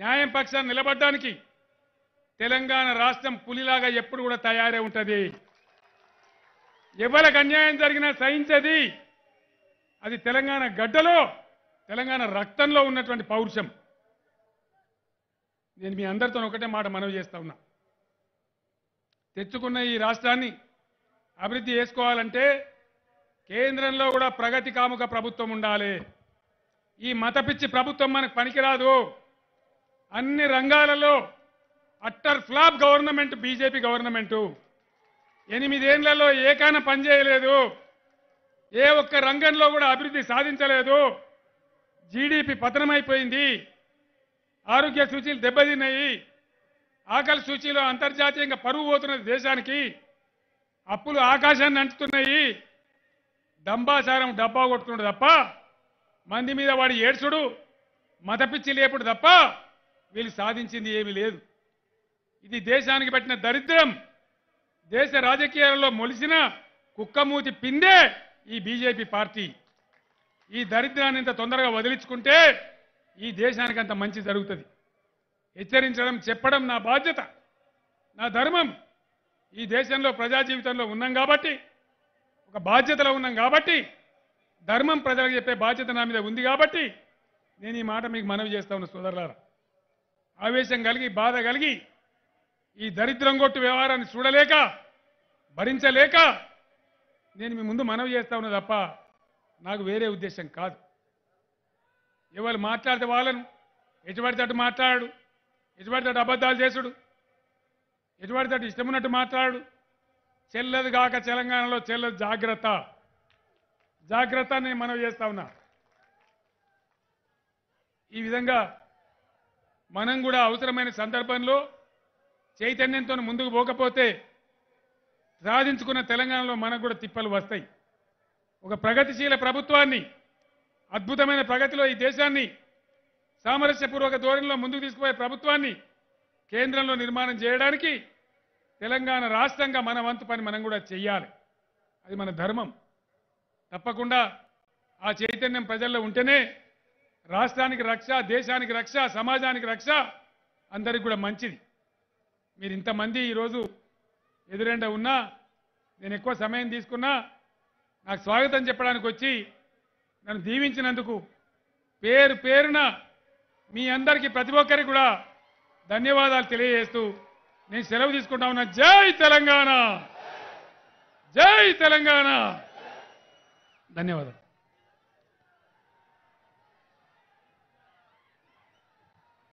న్యాయం పక్షాన్ని నిలబడడానికి తెలంగాణ రాష్ట్రం పులిలాగా ఎప్పుడు కూడా తయారై ఉంటుంది ఎవరికి అన్యాయం జరిగినా సహించది అది తెలంగాణ గడ్డలో తెలంగాణ రక్తంలో ఉన్నటువంటి పౌరుషం నేను మీ అందరితో ఒకటే మాట మనవి చేస్తా ఉన్నా తెచ్చుకున్న ఈ రాష్ట్రాన్ని అభివృద్ధి చేసుకోవాలంటే కేంద్రంలో కూడా ప్రగతి కాముక ప్రభుత్వం ఉండాలి ఈ మతపిచ్చి ప్రభుత్వం మనకు పనికిరాదు అన్ని రంగాలలో utter flop government BJP government ఎనిమిదేళ్లలో ఏకాన పనిచేయలేదు ఏ ఒక్క రంగంలో కూడా అభివృద్ధి సాధించలేదు జీడిపి పతనమైపోయింది ఆరోగ్య సూచీలు దెబ్బతిన్నాయి ఆకలి సూచీలు అంతర్జాతీయంగా పరువు పోతున్నది దేశానికి అప్పులు ఆకాశాన్ని అంటుతున్నాయి డంబాచారం డబ్బా కొట్టుకున్నాడు తప్ప మంది మీద వాడి ఏడ్చుడు మతపిచ్చి లేపుడు తప్ప వీళ్ళు సాధించింది ఏమీ లేదు ఇది దేశానికి పెట్టిన దరిద్రం దేశ రాజకీయాలలో మొలిసిన కుక్కమూతి పిందే ఈ బీజేపీ పార్టీ ఈ దరిద్రాన్ని ఇంత తొందరగా వదిలించుకుంటే ఈ దేశానికి అంత మంచి జరుగుతుంది హెచ్చరించడం చెప్పడం నా బాధ్యత నా ధర్మం ఈ దేశంలో ప్రజా జీవితంలో ఉన్నాం కాబట్టి ఒక బాధ్యతలో ఉన్నాం కాబట్టి ధర్మం ప్రజలకు చెప్పే బాధ్యత నా మీద ఉంది కాబట్టి నేను ఈ మాట మీకు మనవి చేస్తా ఉన్న సోదరులారా ఆవేశం కలిగి బాధ కలిగి ఈ దరిద్రం కొట్టు వ్యవహారాన్ని చూడలేక భరించలేక నేను మీ ముందు మనవి చేస్తా ఉన్నా తప్ప నాకు వేరే ఉద్దేశం కాదు ఎవరు మాట్లాడితే వాళ్ళను ఎటువంటి మాట్లాడాడు ఎటువంటి అబద్ధాలు చేసుడు ఎటుపడితేటు ఇష్టమున్నట్టు మాట్లాడు చెల్లదు కాక తెలంగాణలో చెల్లదు జాగ్రత్త జాగ్రత్త నేను మనవి చేస్తా ఉన్నా ఈ విధంగా మనం కూడా అవసరమైన సందర్భంలో చైతన్యంతో ముందుకు పోకపోతే సాధించుకున్న తెలంగాణలో మనకు కూడా తిప్పలు వస్తాయి ఒక ప్రగతిశీల ప్రభుత్వాన్ని అద్భుతమైన ప్రగతిలో ఈ దేశాన్ని సామరస్యపూర్వక ధోరణిలో ముందుకు తీసుకుపోయే ప్రభుత్వాన్ని కేంద్రంలో నిర్మాణం చేయడానికి తెలంగాణ రాష్ట్రంగా మన వంతు పని మనం కూడా చెయ్యాలి అది మన ధర్మం తప్పకుండా ఆ చైతన్యం ప్రజల్లో ఉంటేనే రాష్ట్రానికి రక్ష దేశానికి రక్ష సమాజానికి రక్ష అందరికి కూడా మంచిది మీరు ఇంతమంది ఈరోజు ఎదురెండ ఉన్నా నేను ఎక్కువ సమయం తీసుకున్నా నాకు స్వాగతం చెప్పడానికి వచ్చి నన్ను దీవించినందుకు పేరు పేరున మీ అందరికీ ప్రతి ఒక్కరికి కూడా ధన్యవాదాలు తెలియజేస్తూ నేను సెలవు తీసుకుంటా ఉన్నా జై తెలంగాణ జై తెలంగాణ ధన్యవాదాలు